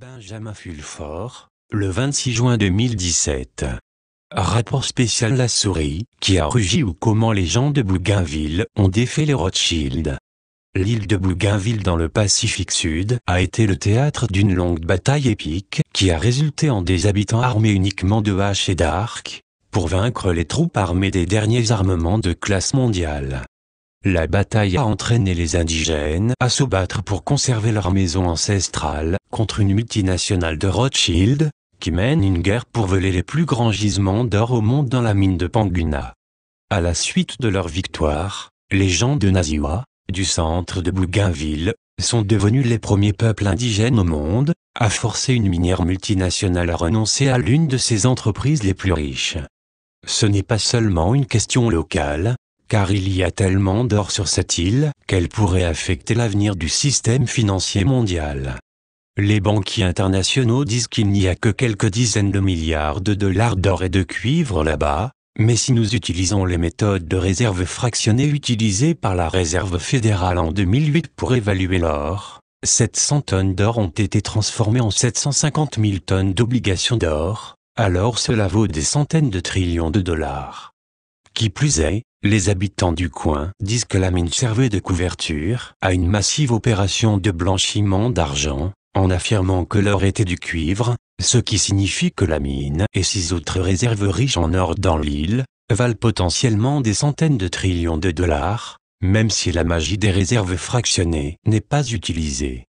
Benjamin Fulford, le 26 juin 2017. Rapport spécial La souris, qui a rugi ou comment les gens de Bougainville ont défait les Rothschild. L'île de Bougainville dans le Pacifique Sud a été le théâtre d'une longue bataille épique qui a résulté en des habitants armés uniquement de haches et d'arcs pour vaincre les troupes armées des derniers armements de classe mondiale. La bataille a entraîné les indigènes à se battre pour conserver leur maison ancestrale contre une multinationale de Rothschild, qui mène une guerre pour voler les plus grands gisements d'or au monde dans la mine de Panguna. À la suite de leur victoire, les gens de Naziwa, du centre de Bougainville, sont devenus les premiers peuples indigènes au monde, à forcer une minière multinationale à renoncer à l'une de ses entreprises les plus riches. Ce n'est pas seulement une question locale, car il y a tellement d'or sur cette île qu'elle pourrait affecter l'avenir du système financier mondial. Les banquiers internationaux disent qu'il n'y a que quelques dizaines de milliards de dollars d'or et de cuivre là-bas, mais si nous utilisons les méthodes de réserve fractionnée utilisées par la Réserve fédérale en 2008 pour évaluer l'or, 700 tonnes d'or ont été transformées en 750 000 tonnes d'obligations d'or, alors cela vaut des centaines de trillions de dollars. Qui plus est, les habitants du coin disent que la mine servait de couverture à une massive opération de blanchiment d'argent, en affirmant que l'or était du cuivre, ce qui signifie que la mine et six autres réserves riches en or dans l'île, valent potentiellement des centaines de trillions de dollars, même si la magie des réserves fractionnées n'est pas utilisée.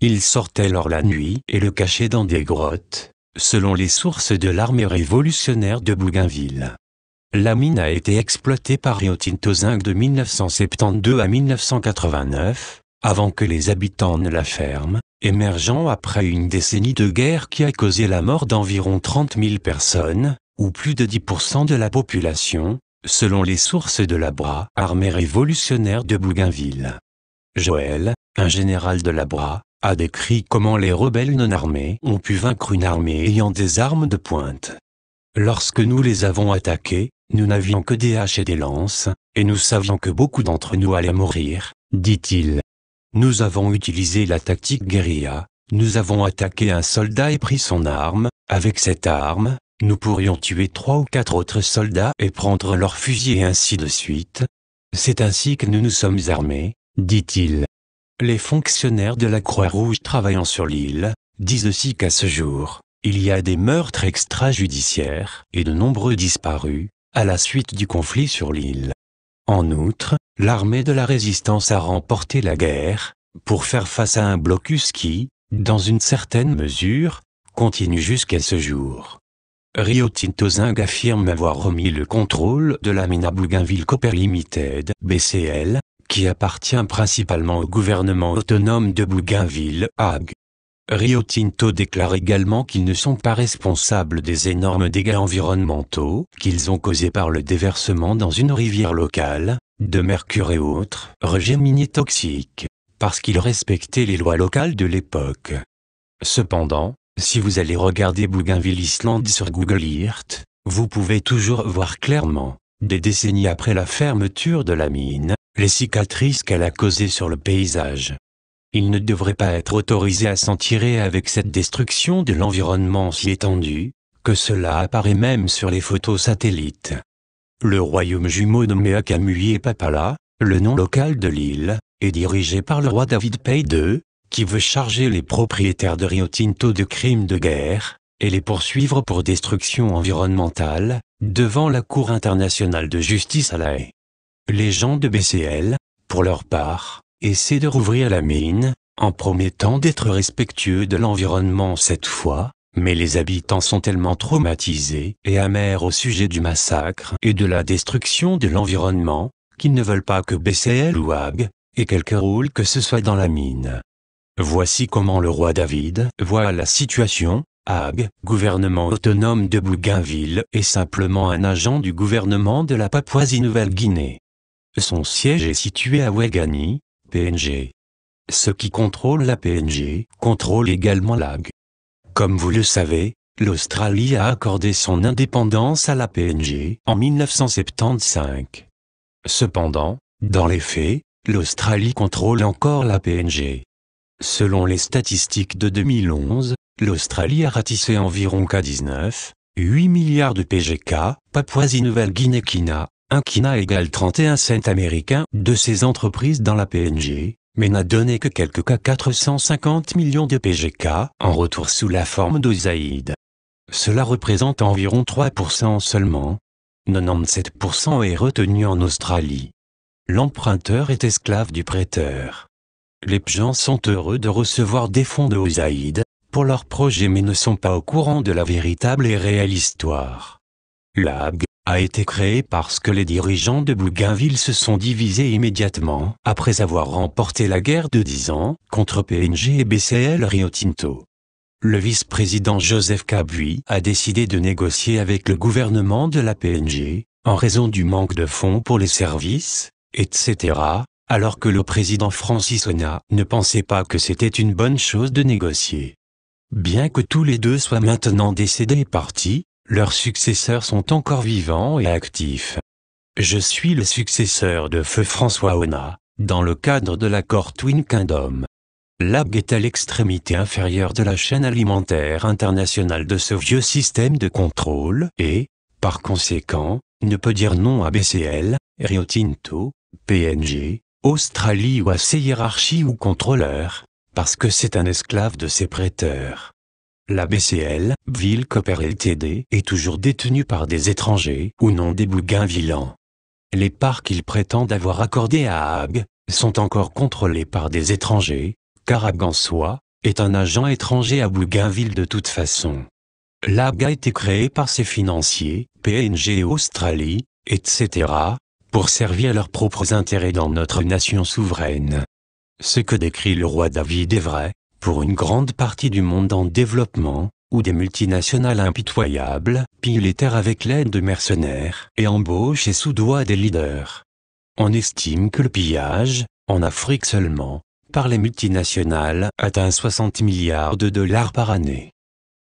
Il sortait l'or la nuit et le cachaient dans des grottes, selon les sources de l'armée révolutionnaire de Bougainville. La mine a été exploitée par Rio Tinto Zinc de 1972 à 1989, avant que les habitants ne la ferment, émergeant après une décennie de guerre qui a causé la mort d'environ 30 000 personnes, ou plus de 10% de la population, selon les sources de la BRA, armée révolutionnaire de Bougainville. Joël, un général de la BRA, a décrit comment les rebelles non armés ont pu vaincre une armée ayant des armes de pointe. Lorsque nous les avons attaqués, nous n'avions que des haches et des lances, et nous savions que beaucoup d'entre nous allaient mourir, dit-il. Nous avons utilisé la tactique guérilla, nous avons attaqué un soldat et pris son arme, avec cette arme, nous pourrions tuer trois ou quatre autres soldats et prendre leurs fusils et ainsi de suite. C'est ainsi que nous nous sommes armés, dit-il. Les fonctionnaires de la Croix-Rouge travaillant sur l'île, disent aussi qu'à ce jour, il y a des meurtres extrajudiciaires et de nombreux disparus, à la suite du conflit sur l'île. En outre, l'armée de la résistance a remporté la guerre, pour faire face à un blocus qui, dans une certaine mesure, continue jusqu'à ce jour. Rio Tinto affirme avoir remis le contrôle de la mine à Bougainville Copper Limited, BCL, qui appartient principalement au gouvernement autonome de Bougainville, Hague. Rio Tinto déclare également qu'ils ne sont pas responsables des énormes dégâts environnementaux qu'ils ont causés par le déversement dans une rivière locale, de mercure et autres rejets miniers toxiques, parce qu'ils respectaient les lois locales de l'époque. Cependant, si vous allez regarder Bougainville Island sur Google Earth, vous pouvez toujours voir clairement, des décennies après la fermeture de la mine, les cicatrices qu'elle a causées sur le paysage il ne devrait pas être autorisé à s'en tirer avec cette destruction de l'environnement si étendue, que cela apparaît même sur les photos satellites. Le royaume jumeau nommé Akamui et Papala, le nom local de l'île, est dirigé par le roi David Pei II, qui veut charger les propriétaires de Rio Tinto de crimes de guerre, et les poursuivre pour destruction environnementale, devant la Cour internationale de justice à La Les gens de BCL, pour leur part, essaie de rouvrir la mine, en promettant d'être respectueux de l'environnement cette fois, mais les habitants sont tellement traumatisés et amers au sujet du massacre et de la destruction de l'environnement, qu'ils ne veulent pas que BCL ou Hag et quelque rôle que ce soit dans la mine. Voici comment le roi David voit la situation. Ag, gouvernement autonome de Bougainville, est simplement un agent du gouvernement de la Papouasie-Nouvelle-Guinée. Son siège est situé à Wagani. PNG. Ceux qui contrôlent la PNG contrôle également l'AG. Comme vous le savez, l'Australie a accordé son indépendance à la PNG en 1975. Cependant, dans les faits, l'Australie contrôle encore la PNG. Selon les statistiques de 2011, l'Australie a ratissé environ K19, 8 milliards de PGK, Papouasie-Nouvelle-Guinée-Kina, un kina égale 31 cents américains de ses entreprises dans la PNG, mais n'a donné que quelques cas 450 millions de PGK en retour sous la forme d'Ozaïde. Cela représente environ 3% seulement. 97% est retenu en Australie. L'emprunteur est esclave du prêteur. Les gens sont heureux de recevoir des fonds de pour leurs projets mais ne sont pas au courant de la véritable et réelle histoire a été créé parce que les dirigeants de Bougainville se sont divisés immédiatement après avoir remporté la guerre de 10 ans contre PNG et BCL Rio Tinto. Le vice-président Joseph Kabui a décidé de négocier avec le gouvernement de la PNG, en raison du manque de fonds pour les services, etc., alors que le président Francis Ona ne pensait pas que c'était une bonne chose de négocier. Bien que tous les deux soient maintenant décédés et partis, leurs successeurs sont encore vivants et actifs. Je suis le successeur de Feu François Ona, dans le cadre de l'accord Twin Kingdom. L'ABG est à l'extrémité inférieure de la chaîne alimentaire internationale de ce vieux système de contrôle et, par conséquent, ne peut dire non à BCL, Rio Tinto, PNG, Australie ou à ses hiérarchies ou contrôleurs, parce que c'est un esclave de ses prêteurs. La BCL, Ville coopérée LTD, est toujours détenue par des étrangers ou non des Bougainvillans. Les parts qu'ils prétendent avoir accordées à Ag sont encore contrôlées par des étrangers, car Ag en soi est un agent étranger à Bougainville de toute façon. L'AG a été créé par ses financiers, PNG et Australie, etc., pour servir leurs propres intérêts dans notre nation souveraine. Ce que décrit le roi David est vrai, pour une grande partie du monde en développement, où des multinationales impitoyables pillent les terres avec l'aide de mercenaires et embauchent et sous soudoient des leaders. On estime que le pillage, en Afrique seulement, par les multinationales atteint 60 milliards de dollars par année.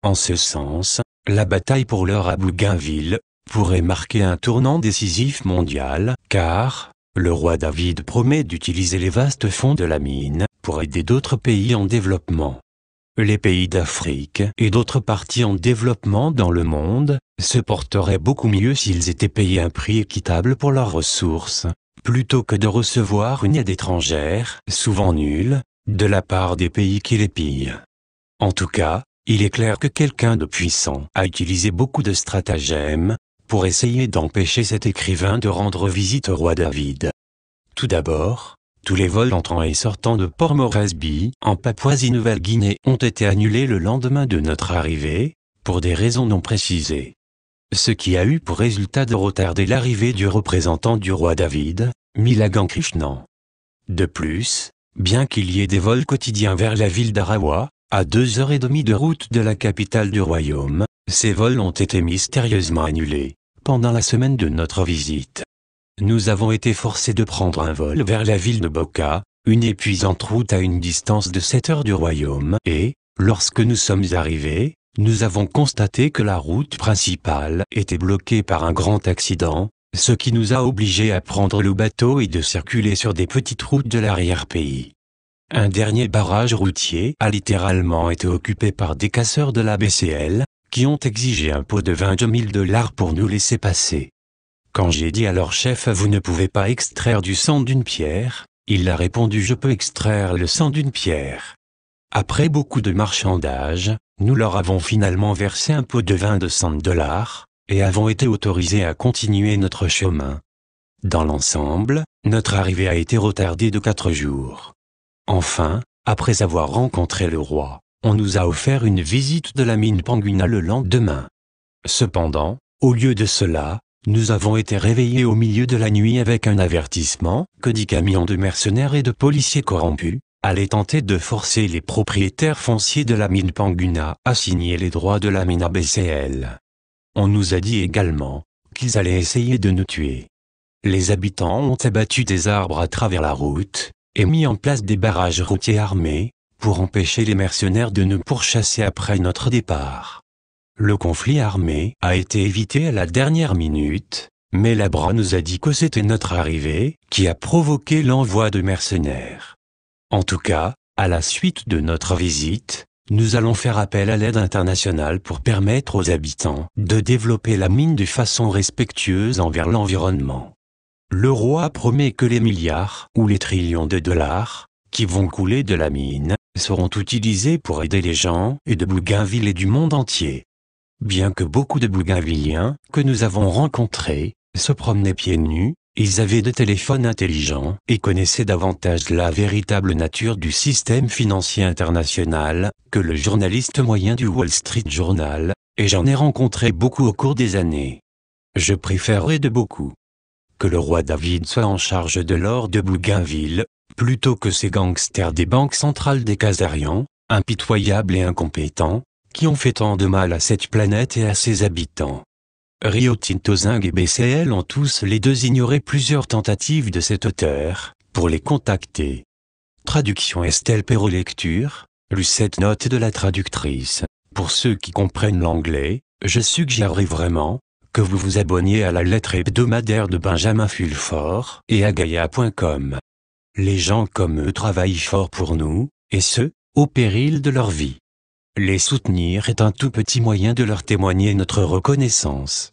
En ce sens, la bataille pour l'heure à Bougainville pourrait marquer un tournant décisif mondial, car le roi David promet d'utiliser les vastes fonds de la mine aider d'autres pays en développement. Les pays d'Afrique et d'autres parties en développement dans le monde se porteraient beaucoup mieux s'ils étaient payés un prix équitable pour leurs ressources, plutôt que de recevoir une aide étrangère, souvent nulle, de la part des pays qui les pillent. En tout cas, il est clair que quelqu'un de puissant a utilisé beaucoup de stratagèmes pour essayer d'empêcher cet écrivain de rendre visite au roi David. Tout d'abord, tous les vols entrant et sortant de Port Moresby, en Papouasie-Nouvelle-Guinée, ont été annulés le lendemain de notre arrivée, pour des raisons non précisées. Ce qui a eu pour résultat de retarder l'arrivée du représentant du roi David, Milagan Krishnan. De plus, bien qu'il y ait des vols quotidiens vers la ville d'Arawa, à deux heures et demie de route de la capitale du royaume, ces vols ont été mystérieusement annulés pendant la semaine de notre visite nous avons été forcés de prendre un vol vers la ville de Boca, une épuisante route à une distance de 7 heures du royaume, et, lorsque nous sommes arrivés, nous avons constaté que la route principale était bloquée par un grand accident, ce qui nous a obligés à prendre le bateau et de circuler sur des petites routes de l'arrière-pays. Un dernier barrage routier a littéralement été occupé par des casseurs de la BCL, qui ont exigé un pot de 22 000 dollars pour nous laisser passer. Quand j'ai dit à leur chef vous ne pouvez pas extraire du sang d'une pierre, il a répondu je peux extraire le sang d'une pierre. Après beaucoup de marchandages, nous leur avons finalement versé un pot de vin de 100 dollars, et avons été autorisés à continuer notre chemin. Dans l'ensemble, notre arrivée a été retardée de quatre jours. Enfin, après avoir rencontré le roi, on nous a offert une visite de la mine Panguina le lendemain. Cependant, au lieu de cela, nous avons été réveillés au milieu de la nuit avec un avertissement que dix camions de mercenaires et de policiers corrompus allaient tenter de forcer les propriétaires fonciers de la mine Panguna à signer les droits de la mine ABCL. On nous a dit également qu'ils allaient essayer de nous tuer. Les habitants ont abattu des arbres à travers la route et mis en place des barrages routiers armés pour empêcher les mercenaires de nous pourchasser après notre départ. Le conflit armé a été évité à la dernière minute, mais Labra nous a dit que c'était notre arrivée qui a provoqué l'envoi de mercenaires. En tout cas, à la suite de notre visite, nous allons faire appel à l'aide internationale pour permettre aux habitants de développer la mine de façon respectueuse envers l'environnement. Le roi promet que les milliards ou les trillions de dollars qui vont couler de la mine seront utilisés pour aider les gens et de Bougainville et du monde entier. Bien que beaucoup de Bougainvilliens que nous avons rencontrés se promenaient pieds nus, ils avaient des téléphones intelligents et connaissaient davantage la véritable nature du système financier international que le journaliste moyen du Wall Street Journal, et j'en ai rencontré beaucoup au cours des années. Je préférerais de beaucoup que le roi David soit en charge de l'or de Bougainville, plutôt que ces gangsters des banques centrales des Casarians, impitoyables et incompétents, qui ont fait tant de mal à cette planète et à ses habitants. Riotintozing et BCL ont tous les deux ignoré plusieurs tentatives de cet auteur, pour les contacter. Traduction Estelle Perrault Lecture, cette Note de la traductrice. Pour ceux qui comprennent l'anglais, je suggérerais vraiment que vous vous abonniez à la lettre hebdomadaire de Benjamin Fulford et à Gaia.com. Les gens comme eux travaillent fort pour nous, et ce, au péril de leur vie. Les soutenir est un tout petit moyen de leur témoigner notre reconnaissance.